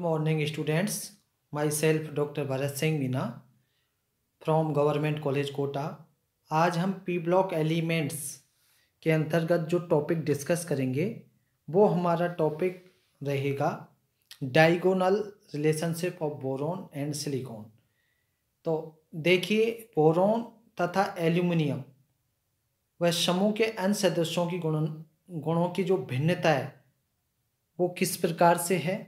Morning students myself doctor Bharat Singh Meena from government college Kota आज हम P block elements के अंतर्गत जो टॉपिक डिस्कस करेंगे वो हमारा टॉपिक रहेगा diagonal relationship of boron and silicon तो देखिए बोरोन तथा एल्यूमिनियम व समूह के अन्य सदस्यों की गुण गुणों की जो भिन्नता है वो किस प्रकार से है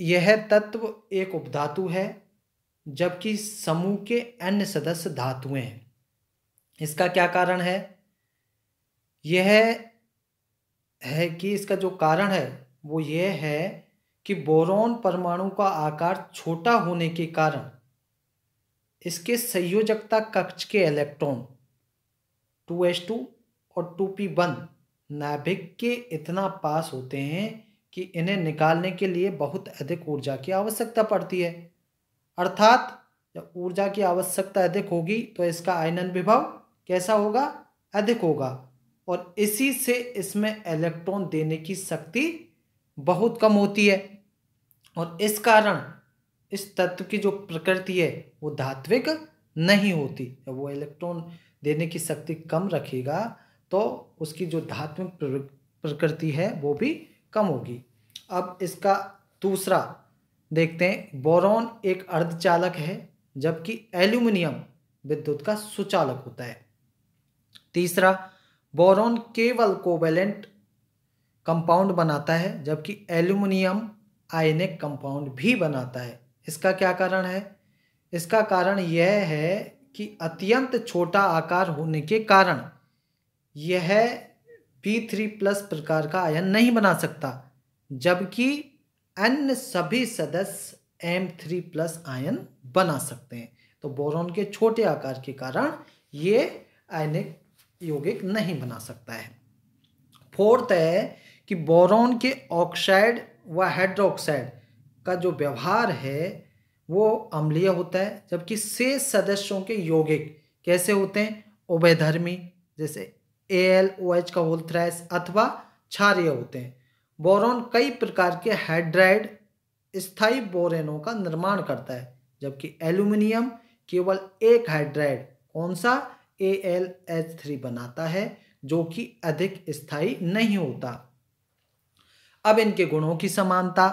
यह तत्व एक उपधातु है जबकि समूह के अन्य सदस्य धातुएं हैं इसका क्या कारण है यह है कि इसका जो कारण है वो ये है कि बोरोन परमाणु का आकार छोटा होने के कारण इसके संयोजकता कक्ष के इलेक्ट्रॉन टू एस टू और टू पी वन नाभिक के इतना पास होते हैं कि इन्हें निकालने के लिए बहुत अधिक ऊर्जा की आवश्यकता पड़ती है अर्थात जब ऊर्जा की आवश्यकता अधिक होगी तो इसका आयनन विभव कैसा होगा अधिक होगा और इसी से इसमें इलेक्ट्रॉन देने की शक्ति बहुत कम होती है और इस कारण इस तत्व की जो प्रकृति है वो धात्विक नहीं होती जब वो इलेक्ट्रॉन देने की शक्ति कम रखेगा तो उसकी जो धात्विक प्रकृति है वो भी कम होगी अब इसका दूसरा देखते हैं बोरॉन एक अर्धचालक है जबकि एल्यूमिनियम विद्युत का सुचालक होता है तीसरा बोरॉन केवल कोवेलेंट कंपाउंड बनाता है जबकि एल्यूमिनियम आयनिक कंपाउंड भी बनाता है इसका क्या कारण है इसका कारण यह है कि अत्यंत छोटा आकार होने के कारण यह पी थ्री प्लस प्रकार का आयन नहीं बना सकता जबकि अन्य सभी सदस्य एम थ्री प्लस आयन बना सकते हैं तो बोरोन के छोटे आकार के कारण ये आयनिक यौगिक नहीं बना सकता है फोर्थ है कि बोरोन के ऑक्साइड व हाइड्रोक्साइड का जो व्यवहार है वो अम्लीय होता है जबकि शेष सदस्यों के यौगिक कैसे होते हैं उभयधर्मी जैसे ए एल ओ एच का होल थ्रैस अथवा क्षारिय होते हैं बोरोन कई प्रकार के हाइड्राइड स्थाई बोरेनों का निर्माण करता है जबकि एल्यूमिनियम केवल एक हाइड्राइड कौन सा ए एल एच थ्री बनाता है जो कि अधिक स्थाई नहीं होता अब इनके गुणों की समानता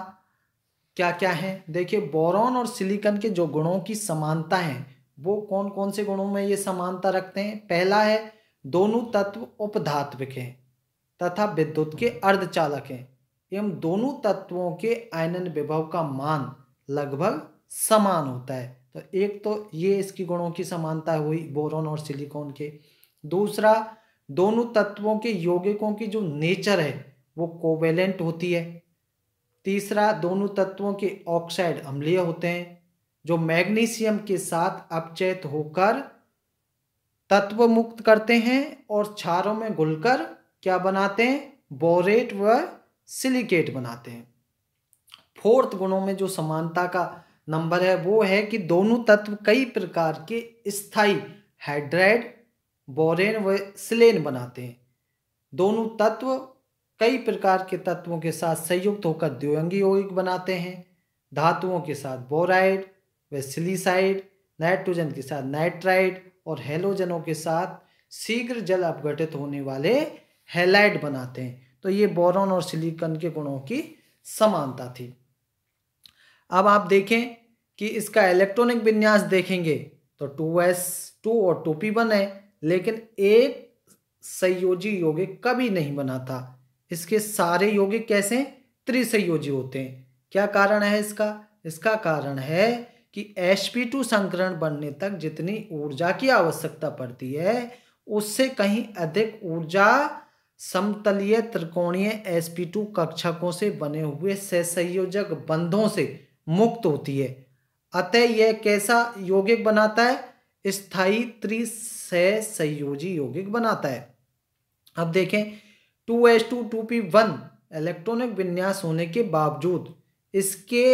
क्या क्या है देखिए बोरॉन और सिलिकन के जो गुणों की समानता है वो कौन कौन से गुणों में ये समानता रखते हैं पहला है दोनों तत्व उपधात्विक हैं तथा विद्युत के अर्धचालक हैं एवं दोनों तत्वों के आयनन विभव का मान लगभग समान होता है तो एक तो ये इसकी गुणों की समानता हुई बोरोन और सिलिकॉन के दूसरा दोनों तत्वों के यौगिकों की जो नेचर है वो कोवेलेंट होती है तीसरा दोनों तत्वों के ऑक्साइड अम्लीय होते हैं जो मैग्नीशियम के साथ अपचैत होकर तत्व मुक्त करते हैं और क्षारों में घुलकर क्या बनाते हैं बोरेट व सिलिकेट बनाते हैं फोर्थ गुणों में जो समानता का नंबर है वो है कि दोनों तत्व कई प्रकार के स्थाई हाइड्राइड बोरेन व सिलेन बनाते हैं दोनों तत्व कई प्रकार के तत्वों के साथ संयुक्त होकर द्विअंगी यौगिक बनाते हैं धातुओं के साथ बोराइड व सिलीसाइड नाइट्रोजन के साथ नाइट्राइड और हेलोजनों के साथ शीघ्र जल अपघटित होने वाले हेलाइड बनाते हैं तो ये बोरॉन और सिलिकॉन के गुणों की समानता थी अब आप देखें कि इसका इलेक्ट्रॉनिक विन्यास देखेंगे तो टू एस टू और टू पी है लेकिन एक संयोजी यौगिक कभी नहीं बना था इसके सारे यौगिक कैसे त्रिसंयोजी होते हैं क्या कारण है इसका इसका कारण है कि एच पी टू संकरण बनने तक जितनी ऊर्जा की आवश्यकता पड़ती है उससे कहीं अधिक ऊर्जा समतलीय त्रिकोणीय एस पी टू कक्षकों से बने हुए सहसंयोजक बंधों से मुक्त होती है अतः यह कैसा यौगिक बनाता है स्थायी त्रिसहसंयोजी यौगिक बनाता है अब देखें two S two two P one electronic विन्यास होने के बावजूद इसके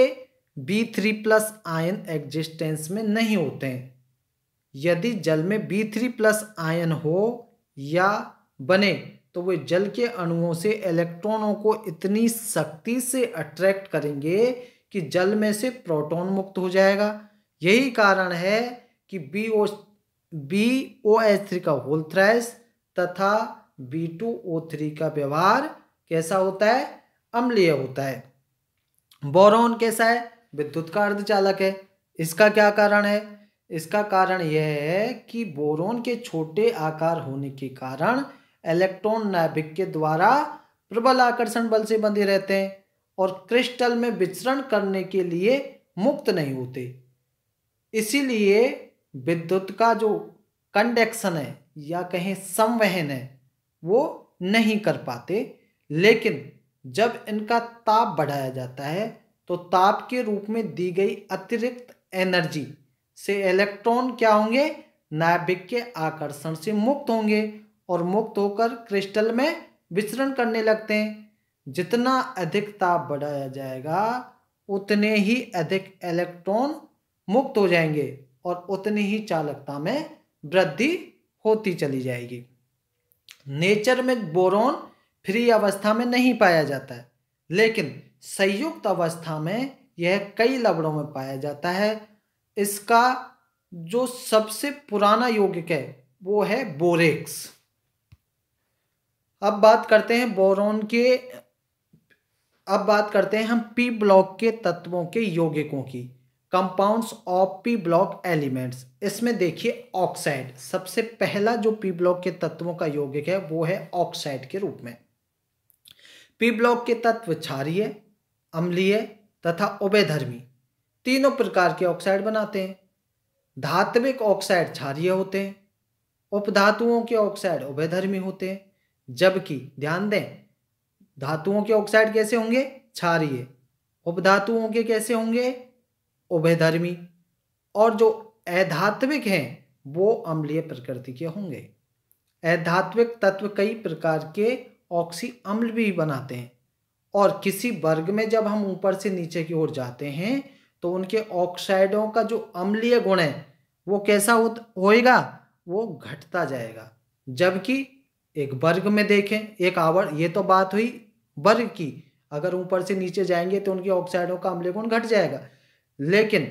B three plus ion existence में नहीं होते हैं यदि जल में बी थ्री प्लस आयन हो या बने तो वे जल के अणुओं से इलेक्ट्रॉनों को इतनी शक्ति से अट्रैक्ट करेंगे कि जल में से प्रोटॉन मुक्त हो जाएगा यही कारण है कि B O B O H three का होल थ्रेस तथा बी टू ओ थ्री का व्यवहार कैसा होता है अम्लीय होता है बोरोन कैसा है विद्युत का अर्धचालक है इसका क्या कारण है इसका कारण यह है कि बोरोन के छोटे आकार होने के कारण इलेक्ट्रॉन नाभिक के द्वारा प्रबल आकर्षण बल से बंधे रहते हैं और क्रिस्टल में विचरण करने के लिए मुक्त नहीं होते इसीलिए विद्युत का जो कंडक्शन है या कहें संवहन है वो नहीं कर पाते लेकिन जब इनका ताप बढ़ाया जाता है तो ताप के रूप में दी गई अतिरिक्त एनर्जी से इलेक्ट्रॉन क्या होंगे नाभिक के आकर्षण से मुक्त होंगे और मुक्त होकर क्रिस्टल में विचरण करने लगते हैं जितना अधिक ताप बढ़ाया जाएगा उतने ही अधिक इलेक्ट्रॉन मुक्त हो जाएंगे और उतनी ही चालकता में वृद्धि होती चली जाएगी नेचर में बोरॉन फ्री अवस्था में नहीं पाया जाता है लेकिन संयुक्त अवस्था में यह कई लवणों में पाया जाता है इसका जो सबसे पुराना यौगिक है वो है बोरेक्स अब बात करते हैं बोरोन के अब बात करते हैं हम पी ब्लॉक के तत्वों के यौगिकों की compounds of P block elements इसमें देखिए ऑक्साइड सबसे पहला जो पी ब्लॉक के तत्वों का यौगिक है वो है ऑक्साइड के रूप में पी ब्लॉक के तत्व क्षारीय अम्लीय तथा उभयधर्मी तीनों प्रकार के ऑक्साइड बनाते हैं धात्विक ऑक्साइड क्षारिय होते हैं उपधातुओं के ऑक्साइड उभयधर्मी होते हैं जबकि ध्यान दें धातुओं के ऑक्साइड कैसे होंगे क्षारिय उपधातुओं के कैसे होंगे उभयधर्मी और जो अधात्विक हैं वो अम्लीय प्रकृति के होंगे अधात्विक तत्व कई प्रकार के ऑक्सी अम्ल भी बनाते हैं और किसी वर्ग में जब हम ऊपर से नीचे की ओर जाते हैं तो उनके ऑक्साइडों का जो अम्लीय गुण है वो कैसा होएगा वो घटता जाएगा जबकि एक वर्ग में देखें एक आवर ये तो बात हुई वर्ग की अगर ऊपर से नीचे जाएंगे तो उनके ऑक्साइडों का अम्लीय गुण घट जाएगा लेकिन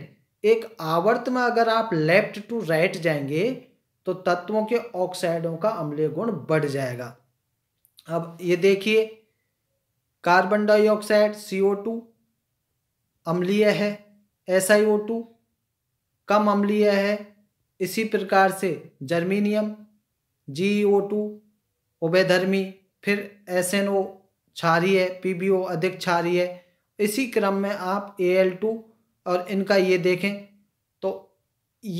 एक आवर्त में अगर आप लेफ्ट टू राइट जाएंगे तो तत्वों के ऑक्साइडों का अम्लीय गुण बढ़ जाएगा अब ये देखिए कार्बन डाइऑक्साइड ओ टू अम्लीय है S I O to come अम्लीय है इसी प्रकार से जर्मीनियम जी ओ टू उभयधर्मी फिर एस एन ओ क्षारीय पी बी ओ अधिक क्षारीय इसी क्रम में आप ए एल टू और इनका ये देखें तो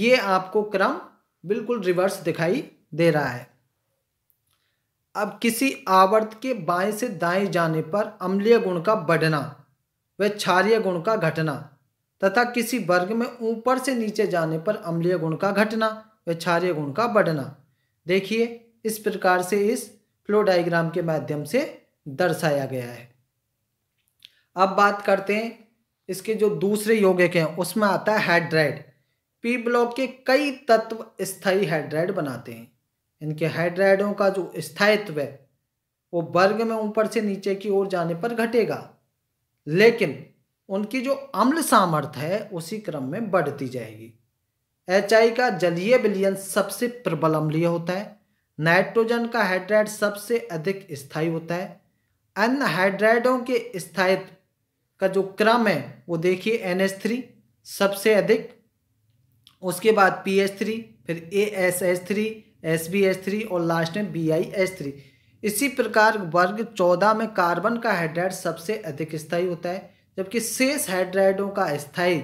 ये आपको क्रम बिल्कुल रिवर्स दिखाई दे रहा है अब किसी आवर्त के बाएं से दाएं जाने पर अम्लीय गुण का बढ़ना व क्षारीय गुण का घटना तथा किसी वर्ग में ऊपर से नीचे जाने पर अम्लीय गुण का घटना व क्षारीय गुण का बढ़ना देखिए इस प्रकार से इस फ्लो डायग्राम के माध्यम से दर्शाया गया है अब बात करते हैं इसके जो दूसरे यौगिक हैं उसमें आता है हाइड्राइड पी ब्लॉक के कई तत्व स्थायी हाइड्राइड बनाते हैं इनके हाइड्राइडों का जो स्थायित्व है वो वर्ग में ऊपर से नीचे की ओर जाने पर घटेगा लेकिन उनकी जो अम्ल सामर्थ्य है उसी क्रम में बढ़ती जाएगी एच का जलीय विलियन सबसे प्रबल अम्लीय होता है नाइट्रोजन का हाइड्राइड सबसे अधिक स्थायी होता है अन्य हाइड्राइडों के स्थायित्व का जो क्रम है वो देखिए एन थ्री सबसे अधिक उसके बाद पी थ्री फिर A S S three S B S three और लास्ट में बी आई एस थ्री इसी प्रकार वर्ग चौदह में कार्बन का हाइड्राइड सबसे अधिक स्थायी होता है जबकि शेष हाइड्राइडों का स्थायी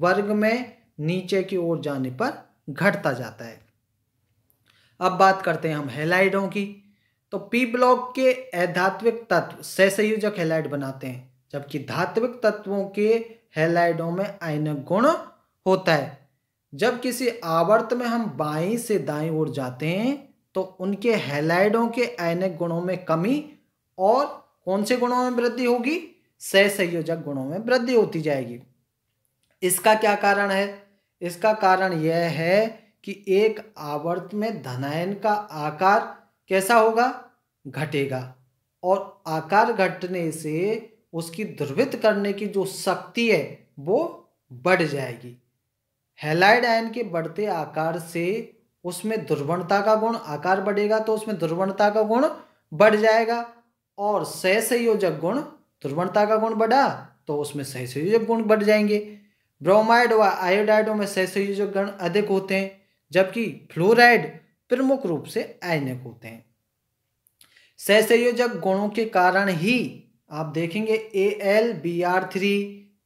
वर्ग में नीचे की ओर जाने पर घटता जाता है अब बात करते हैं हम हेलाइडों की तो पी ब्लॉक के अधात्विक तत्व सहसंयोजक हेलाइड बनाते हैं जबकि धात्विक तत्वों के हेलाइडों में आयनक गुण होता है जब किसी आवर्त में हम बाई से दाई ओर जाते हैं तो उनके हेलाइडों के आयनिक गुणों में कमी और कौन से गुणों में वृद्धि होगी सहसंयोजक गुणों में वृद्धि होती जाएगी इसका क्या कारण है इसका कारण यह है कि एक आवर्त में धनायन का आकार कैसा होगा घटेगा और आकार घटने से उसकी ध्रुवित करने की जो शक्ति है वो बढ़ जाएगी हेलाइड आयन के बढ़ते आकार से उसमें दुर्वणता का गुण आकार बढ़ेगा तो उसमें दुर्वणता का गुण बढ़ जाएगा और सहसंयोजक गुण दुर्वणता का गुण बढ़ा तो उसमें सहसंयोजक गुण बढ़ जाएंगे ब्रोमाइड व आयोडाइडो में सहसंयोजक गुण अधिक होते हैं जबकि फ्लोराइड प्रमुख रूप से आयनिक होते हैं सहसंयोजक गुणों के कारण ही आप देखेंगे A L B R three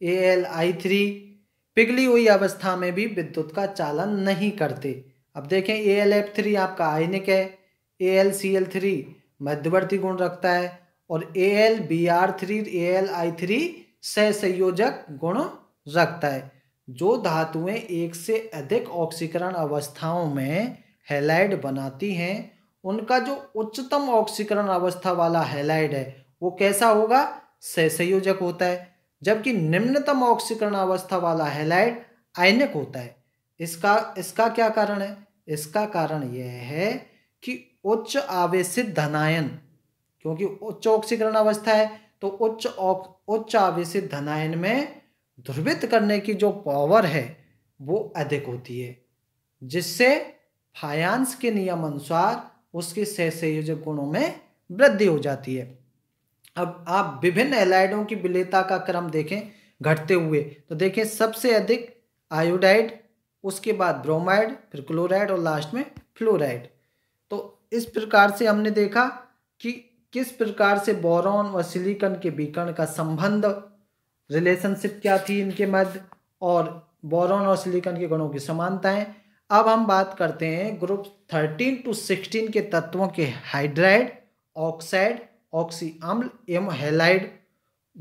A L I three पिघली हुई अवस्था में भी विद्युत का चालन नहीं करते अब देखें ए एल एफ थ्री आपका आयनिक है A L C L three मध्यवर्ती गुण रखता है और A L B R three A L I three सह संयोजक गुण रखता है जो धातुएं एक से अधिक ऑक्सीकरण अवस्थाओं में हेलाइड बनाती हैं उनका जो उच्चतम ऑक्सीकरण अवस्था वाला हेलाइड है वो कैसा होगा सह संयोजक होता है जबकि निम्नतम ऑक्सीकरण अवस्था वाला हेलाइड आयनिक होता है इसका इसका क्या कारण है इसका कारण यह है कि उच्च आवेशित धनायन क्योंकि उच्च ऑक्सीकरण अवस्था है तो उच्च उच्च आवेशित धनायन में ध्रुवित करने की जो पावर है वो अधिक होती है जिससे फायांस के नियम अनुसार उसके सहसंयोजक गुणों में वृद्धि हो जाती है अब आप विभिन्न एलाइडों की विलेता का क्रम देखें घटते हुए तो देखें सबसे अधिक आयोडाइड उसके बाद ब्रोमाइड फिर क्लोराइड और लास्ट में फ्लोराइड तो इस प्रकार से हमने देखा कि किस प्रकार से बोरॉन व सिलिकन के बीकरण का संबंध रिलेशनशिप क्या थी इनके मध्य और बोरॉन और सिलिकन के गुणों की समानताएं अब हम बात करते हैं ग्रुप थर्टीन टू सिक्सटीन के तत्वों के हाइड्राइड ऑक्साइड ऑक्सी अम्ल एम हेलाइड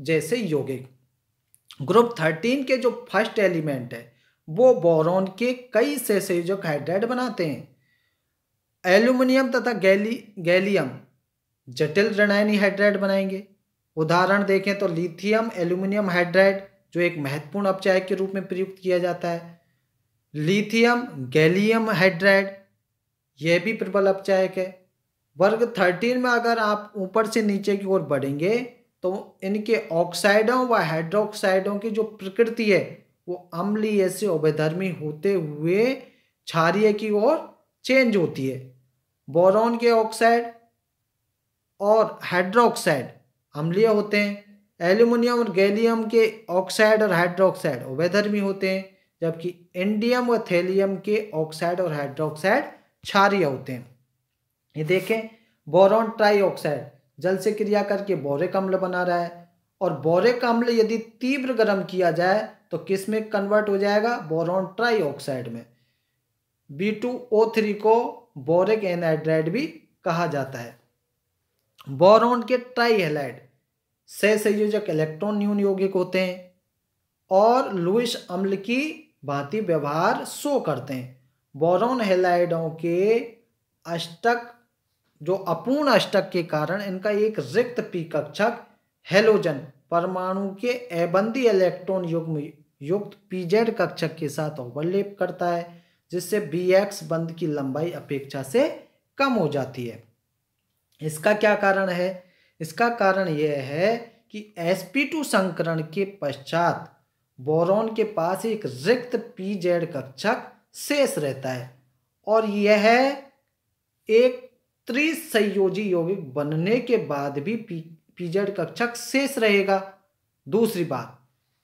जैसे यौगिक ग्रुप थर्टीन के जो फर्स्ट एलिमेंट है वो बोरॉन के कई से संयोजक हाइड्राइड बनाते हैं एल्यूमिनियम तथा गैली गैलियम जटिल रणायनी हाइड्राइड बनाएंगे उदाहरण देखें तो लिथियम एल्यूमिनियम हाइड्राइड जो एक महत्वपूर्ण अपचायक के रूप में प्रयुक्त किया जाता है लिथियम गैलियम हाइड्राइड यह भी प्रबल अपचायक है वर्ग थर्टीन में अगर आप ऊपर से नीचे की ओर बढ़ेंगे तो इनके ऑक्साइडों व हाइड्रोक्साइडों की जो प्रकृति है वो अम्लीय से उभयधर्मी होते हुए क्षारिय की ओर चेंज होती है बोरोन के ऑक्साइड और हाइड्रोक्साइड अम्लीय होते हैं एल्यूमिनियम और गैलियम के ऑक्साइड और हाइड्रोक्साइड उभयधर्मी होते हैं जबकि इंडियम व थैलियम के ऑक्साइड और हाइड्रोक्साइड क्षारिय होते हैं ये देखें बोरॉन ट्राईऑक्साइड जल से क्रिया करके बोरिक अम्ल बना रहा है और बोरिक अम्ल यदि तीव्र गर्म किया जाए तो किस में कन्वर्ट हो जाएगा बोरॉन ट्राईऑक्साइड में बी टू ओ थ्री को बोरिक एनहाइड्राइड भी कहा जाता है बोरॉन के ट्राईहेलाइड से संयोजक इलेक्ट्रॉन न्यून यौगिक होते हैं और लुइस अम्ल की भांति व्यवहार शो करते हैं बोरॉन हेलाइडों के अष्टक जो अपूर्ण अष्टक के कारण इनका एक रिक्त पी कक्षक हेलोजन परमाणु के एबंदी इलेक्ट्रॉन युग्म युक्त पीजेड कक्षक के साथ ओवरलेप करता है जिससे बी एक्स बंद की लंबाई अपेक्षा से कम हो जाती है इसका क्या कारण है इसका कारण यह है कि एस पी टू संकरण के पश्चात बोरोन के पास एक रिक्त पी जेड कक्षक शेष रहता है और यह एक त्रिसयोजी यौगिक बनने के बाद भी पीजेड कक्षक शेष रहेगा दूसरी बात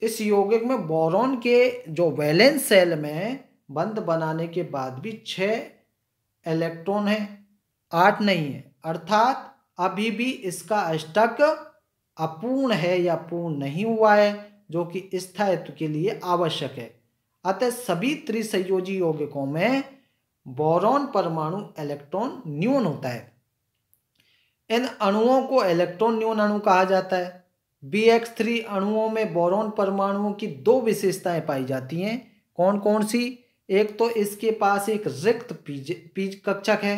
इस यौगिक में बोरोन के जो वैलेंस सेल में बंद बनाने के बाद भी छः इलेक्ट्रॉन है आठ नहीं है अर्थात अभी भी इसका अष्टक अपूर्ण है या पूर्ण नहीं हुआ है जो कि स्थायित्व के लिए आवश्यक है अतः सभी त्रिसयोजी यौगिकों में बोरॉन परमाणु इलेक्ट्रॉन न्यून होता है इन अणुओं को इलेक्ट्रॉन न्यून अणु कहा जाता है बी एक्स थ्री अणुओं में बोरॉन परमाणुओं की दो विशेषताएं पाई जाती हैं कौन कौन सी एक तो इसके पास एक रिक्त पीज पीज कक्षक है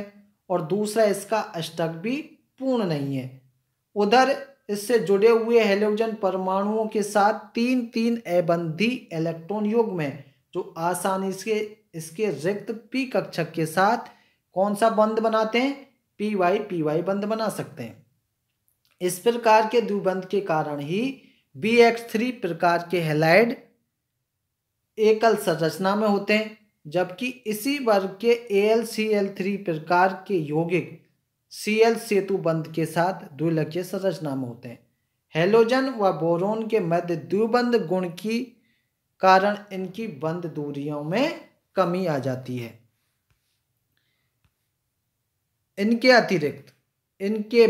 और दूसरा इसका अष्टक भी पूर्ण नहीं है उधर इससे जुड़े हुए हेलोजन परमाणुओं के साथ तीन तीन एबंधी इलेक्ट्रॉन युग में तो आसानी से इसके रिक्त पी कक्षक के साथ कौन सा बंद बनाते हैं पी वाई पी वाई बंद बना सकते हैं इस प्रकार के दुबंध के कारण ही बी एक्स थ्री प्रकार के हेलाइड एकल संरचना में होते हैं जबकि इसी वर्ग के A L C L three प्रकार के यौगिक सी एल सेतु बंद के साथ द्विलक्ष्य संरचना में होते हैं हेलोजन व बोरोन के मध्य द्विबंध गुण की कारण इनकी बंद दूरियों में कमी आ जाती है इनके अतिरिक्त इनके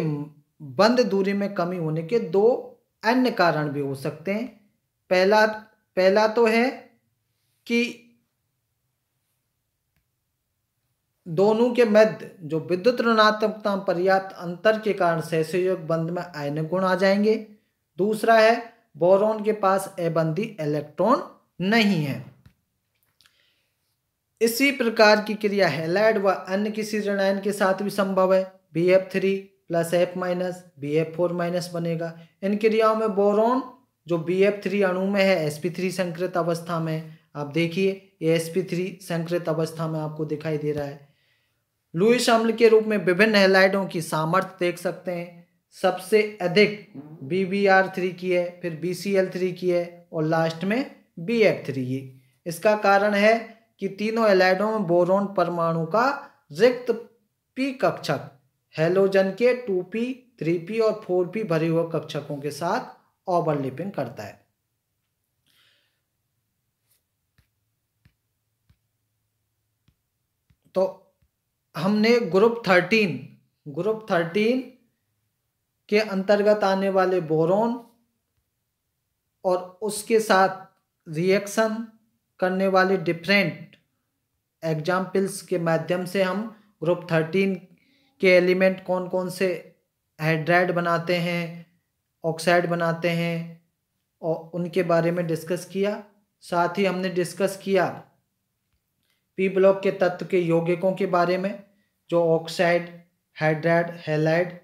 बंद दूरी में कमी होने के दो अन्य कारण भी हो सकते हैं पहला पहला तो है कि दोनों के मध्य जो विद्युत ऋणात्मकता पर्याप्त अंतर के कारण सहसंयोग बंद में आयन गुण आ जाएंगे दूसरा है बोरोन के पास एबंदी इलेक्ट्रॉन नहीं है इसी प्रकार की क्रिया हैलाइड व अन्य किसी ऋणायन के साथ भी संभव है B F three plus F minus B F four minus बनेगा इन क्रियाओं में बोरोन जो बी एफ थ्री अणु में है एस पी थ्री संकृत अवस्था में आप देखिए ये एस पी थ्री संकृत अवस्था में आपको दिखाई दे रहा है लुइस अम्ल के रूप में विभिन्न हेलाइडों की सामर्थ्य देख सकते हैं सबसे अधिक बी बी आर थ्री की है फिर बी सी एल थ्री की है और लास्ट में बी एफ थ्री ई इसका कारण है कि तीनों एलाइडों में बोरोन परमाणु का रिक्त पी कक्षक हेलोजन के टू पी थ्री पी और फोर पी भरे हुए कक्षकों के साथ ओवरलिपिंग करता है तो हमने ग्रुप थर्टीन ग्रुप थर्टीन के अंतर्गत आने वाले बोरोन और उसके साथ रिएक्शन करने वाले डिफरेंट एग्जाम्पल्स के माध्यम से हम ग्रुप थर्टीन के एलिमेंट कौन कौन से हाइड्राइड बनाते हैं ऑक्साइड बनाते हैं और उनके बारे में डिस्कस किया साथ ही हमने डिस्कस किया पी ब्लॉक के तत्व के यौगिकों के बारे में जो ऑक्साइड हाइड्राइड हेलाइड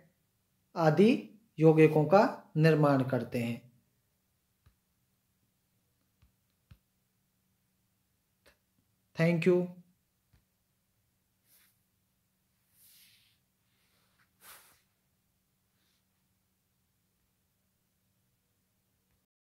आदि यौगिकों का निर्माण करते हैं Thank you.